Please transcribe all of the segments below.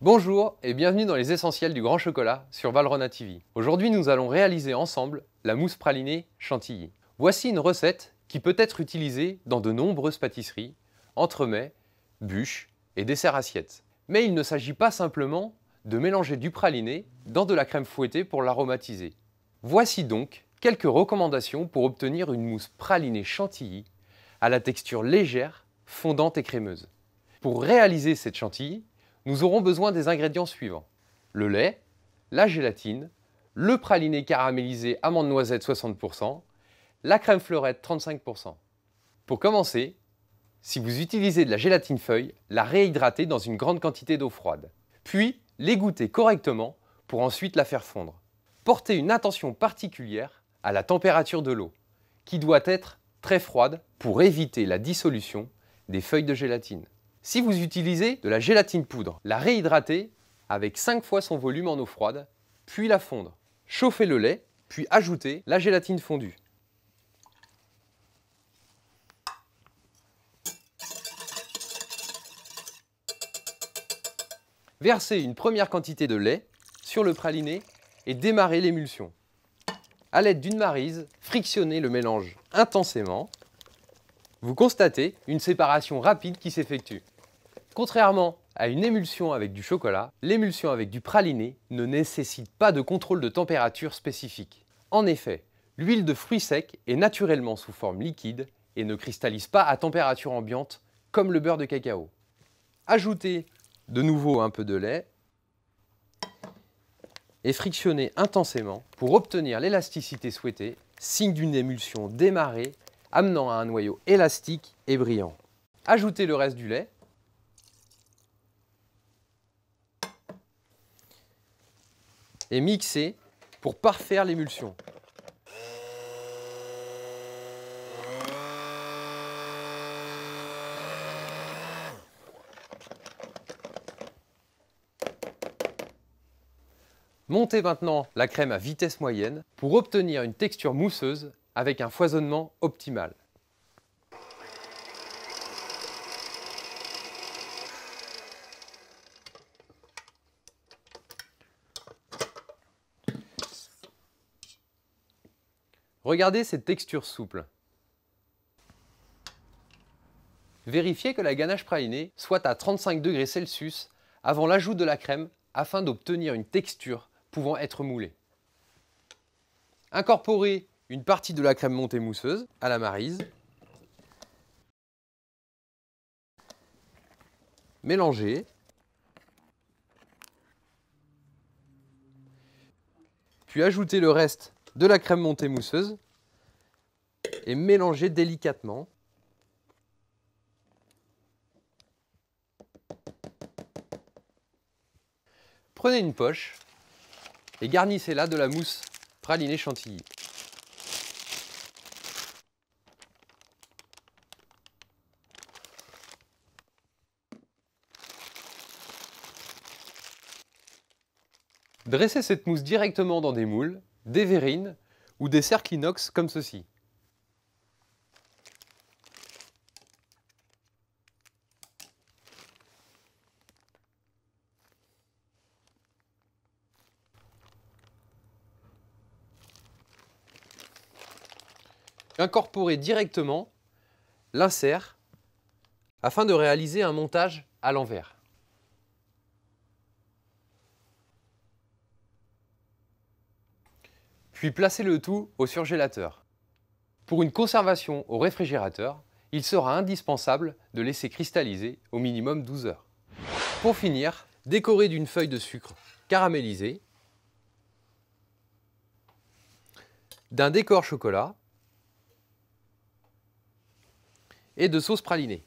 Bonjour et bienvenue dans les essentiels du grand chocolat sur Valrona TV. Aujourd'hui, nous allons réaliser ensemble la mousse pralinée chantilly. Voici une recette qui peut être utilisée dans de nombreuses pâtisseries, entremets, bûches et desserts assiettes. Mais il ne s'agit pas simplement de mélanger du praliné dans de la crème fouettée pour l'aromatiser. Voici donc quelques recommandations pour obtenir une mousse pralinée chantilly à la texture légère, fondante et crémeuse. Pour réaliser cette chantilly, nous aurons besoin des ingrédients suivants. Le lait, la gélatine, le praliné caramélisé amande noisette 60%, la crème fleurette 35%. Pour commencer, si vous utilisez de la gélatine feuille, la réhydratez dans une grande quantité d'eau froide. Puis, l'égoutter correctement pour ensuite la faire fondre. Portez une attention particulière à la température de l'eau, qui doit être très froide pour éviter la dissolution des feuilles de gélatine. Si vous utilisez de la gélatine poudre, la réhydratez avec 5 fois son volume en eau froide, puis la fondre. Chauffez le lait, puis ajoutez la gélatine fondue. Versez une première quantité de lait sur le praliné et démarrez l'émulsion. A l'aide d'une marise, frictionnez le mélange intensément. Vous constatez une séparation rapide qui s'effectue. Contrairement à une émulsion avec du chocolat, l'émulsion avec du praliné ne nécessite pas de contrôle de température spécifique. En effet, l'huile de fruits secs est naturellement sous forme liquide et ne cristallise pas à température ambiante comme le beurre de cacao. Ajoutez de nouveau un peu de lait et frictionnez intensément pour obtenir l'élasticité souhaitée, signe d'une émulsion démarrée amenant à un noyau élastique et brillant. Ajoutez le reste du lait et mixer pour parfaire l'émulsion. Montez maintenant la crème à vitesse moyenne pour obtenir une texture mousseuse avec un foisonnement optimal. Regardez cette texture souple. Vérifiez que la ganache pralinée soit à 35 degrés Celsius avant l'ajout de la crème afin d'obtenir une texture pouvant être moulée. Incorporez une partie de la crème montée mousseuse à la marise. Mélangez. Puis ajoutez le reste de la crème montée mousseuse et mélanger délicatement. Prenez une poche et garnissez-la de la mousse pralinée chantilly. Dressez cette mousse directement dans des moules des verrines ou des cercles inox comme ceci. Incorporer directement l'insert afin de réaliser un montage à l'envers. puis placez le tout au surgélateur. Pour une conservation au réfrigérateur, il sera indispensable de laisser cristalliser au minimum 12 heures. Pour finir, décorez d'une feuille de sucre caramélisée, d'un décor chocolat et de sauce pralinée.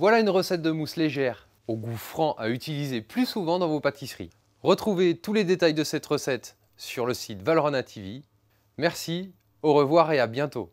Voilà une recette de mousse légère, au goût franc à utiliser plus souvent dans vos pâtisseries. Retrouvez tous les détails de cette recette sur le site valrona TV. Merci, au revoir et à bientôt.